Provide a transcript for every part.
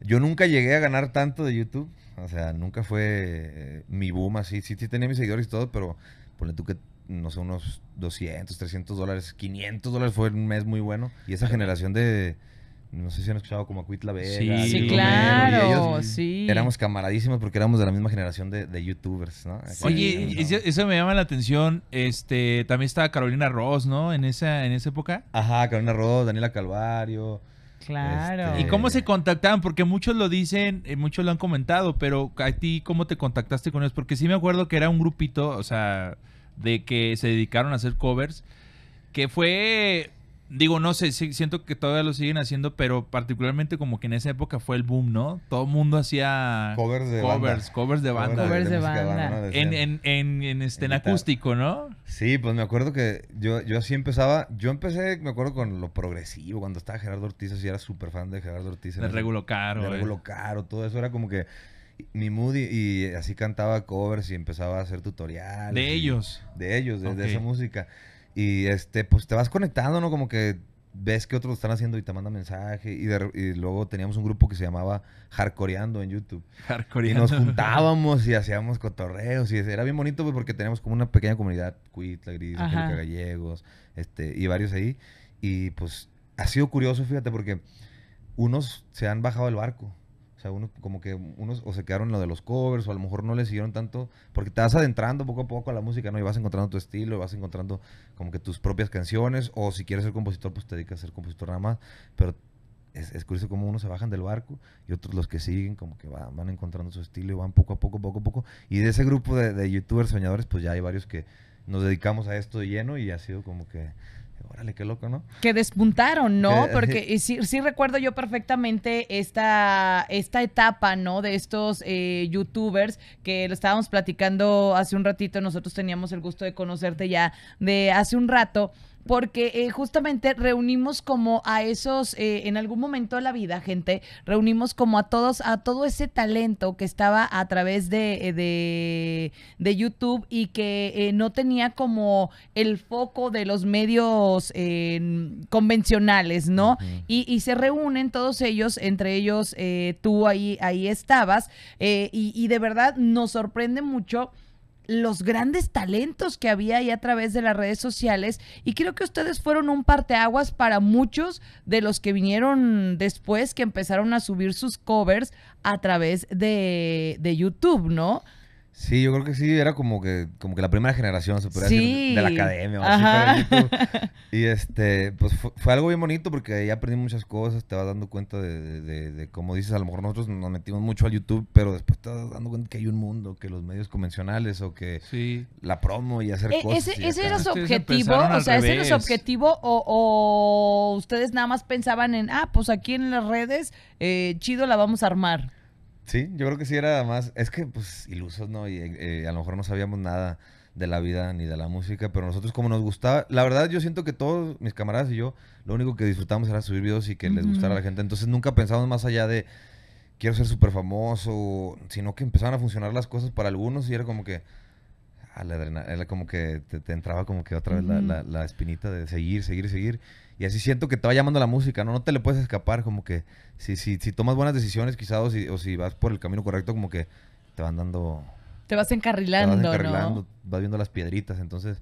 Yo nunca llegué a ganar tanto de YouTube. O sea, nunca fue eh, mi boom así. Sí, sí tenía mis seguidores y todo, pero ponle tú que, no sé, unos 200, 300 dólares, 500 dólares fue un mes muy bueno. Y esa generación de... No sé si han escuchado como a la Vega. Sí, sí claro, sí. Éramos camaradísimos porque éramos de la misma generación de, youtubers, ¿no? Oye, Eso, me llama la atención. Este, también estaba Carolina Ross, ¿no? En esa, en esa época. Ajá, Carolina Ross, Daniela Calvario. Claro. Este, ¿Y cómo se contactaban? Porque muchos lo dicen, eh, muchos lo han comentado, pero a ti, ¿cómo te contactaste con ellos? Porque sí me acuerdo que era un grupito, o sea, de que se dedicaron a hacer covers, que fue digo, no sé, siento que todavía lo siguen haciendo, pero particularmente como que en esa época fue el boom, ¿no? Todo el mundo hacía covers de banda. Covers de banda. en, en, en, este, en acústico, ¿no? Sí, pues me acuerdo que yo, yo así empezaba, yo empecé, me acuerdo con lo progresivo, cuando estaba Gerardo Ortiz, así era súper fan de Gerardo Ortiz. De Regulo Caro. De eh. Regulo Caro, todo eso era como que mi mood y, así cantaba covers y empezaba a hacer tutoriales. De ellos. De ellos, de esa música. Y este, pues te vas conectando, ¿no? Como que ves que otros están haciendo y te mandan mensaje. Y, luego teníamos un grupo que se llamaba Hardcoreando en YouTube. Hardcoreando. Y nos juntábamos y hacíamos cotorreos. Y era bien bonito pues, porque teníamos como una pequeña comunidad, la Gris, Gallegos, este, y varios ahí. Y pues ha sido curioso, fíjate, porque unos se han bajado del barco. O sea, uno, como que unos o se quedaron en lo de los covers o a lo mejor no le siguieron tanto, porque te vas adentrando poco a poco a la música, ¿no? Y vas encontrando tu estilo, vas encontrando como que tus propias canciones, o si quieres ser compositor, pues te dedicas a ser compositor nada más, pero es, es curioso cómo unos se bajan del barco y otros los que siguen como que van, encontrando su estilo y van poco a poco, poco a poco. Y de ese grupo de, youtubers soñadores, pues ya hay varios que nos dedicamos a esto lleno y ha sido como que ¡Dale, qué loco, ¿no? Que despuntaron, ¿no? Porque sí, recuerdo yo perfectamente esta, esta etapa, ¿no? De estos eh, youtubers que lo estábamos platicando hace un ratito, nosotros teníamos el gusto de conocerte ya de hace un rato porque eh, justamente reunimos como a esos, eh, en algún momento de la vida, gente, reunimos como a todos, a todo ese talento que estaba a través de, eh, de, YouTube y que no tenía como el foco de los medios convencionales, ¿no? y, se reúnen todos ellos, entre ellos tú ahí, ahí estabas, y, y de verdad nos sorprende mucho los grandes talentos que había ahí a través de las redes sociales y creo que ustedes fueron un parteaguas para muchos de los que vinieron después que empezaron a subir sus covers a través de, de YouTube, ¿no? Sí, yo creo que sí, era como que, como que la primera generación, de la academia. y este, pues fue, algo bien bonito porque ahí aprendí muchas cosas, te vas dando cuenta de, de, como dices, a lo mejor nosotros nos metimos mucho al YouTube, pero después te vas dando cuenta que hay un mundo, que los medios convencionales o que la promo y hacer e-, cosas. Ese, era su objetivo, o sea, ese era su objetivo o, ustedes nada más pensaban en, ah, pues aquí en las redes, eh, chido la vamos a armar. Sí, yo creo que sí era más, es que pues ilusos, ¿no? Y eh, a lo mejor no sabíamos nada de la vida ni de la música, pero nosotros como nos gustaba, la verdad yo siento que todos mis camaradas y yo, lo único que disfrutamos era subir videos y que les gustara a la gente, entonces nunca pensábamos más allá de quiero ser súper famoso, sino que empezaban a funcionar las cosas para algunos y era como que, la era como que te, entraba como que otra vez la, la, la espinita de seguir, seguir, seguir. Y así siento que te va llamando la música, ¿no? No te le puedes escapar, como que si, si, si tomas buenas decisiones quizás o si, vas por el camino correcto, como que te van dando... Te vas encarrilando, te vas encarrilando, vas viendo las piedritas, entonces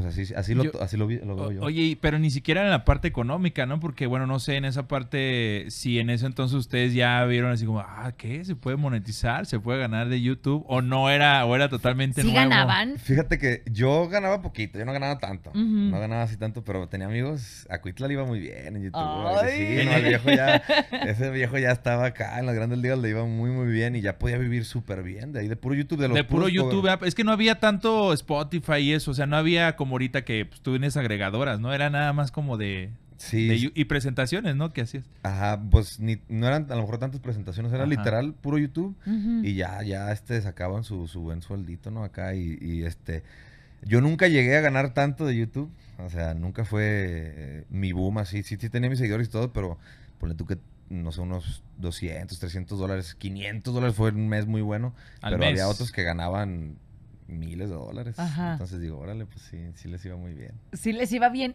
pues así, así, lo, veo yo. Oye, pero ni siquiera en la parte económica, ¿no? Porque, bueno, no sé, en esa parte, si en ese entonces ustedes ya vieron así como, ah, ¿qué? ¿Se puede monetizar? ¿Se puede ganar de YouTube? ¿O no era, o era totalmente ¿Sí nuevo? ganaban? Fíjate que yo ganaba poquito, yo no ganaba tanto. No ganaba así tanto, pero tenía amigos, a Cuitla le iba muy bien en YouTube. Sí, ese viejo ya estaba acá en las grandes ligas, le iba muy, muy bien y ya podía vivir súper bien de ahí, de puro YouTube. De, puro YouTube, es que no había tanto Spotify y eso, o sea, no había como morita ahorita que pues, tú vienes agregadoras, ¿no? Era nada más como de, Sí. y presentaciones, ¿no? ¿Qué hacías? Ajá, pues ni, no eran a lo mejor tantas presentaciones, era literal puro YouTube y ya, ya este, sacaban su, buen sueldito, ¿no? Acá y, este, yo nunca llegué a ganar tanto de YouTube, o sea, nunca fue eh, mi boom así, sí, sí tenía mis seguidores y todo, pero ponle tú que, no sé, unos 200, 300 dólares, 500 dólares fue un mes muy bueno, pero había otros que ganaban miles de dólares. Entonces digo, órale, pues sí, sí les iba muy bien. Sí les iba bien.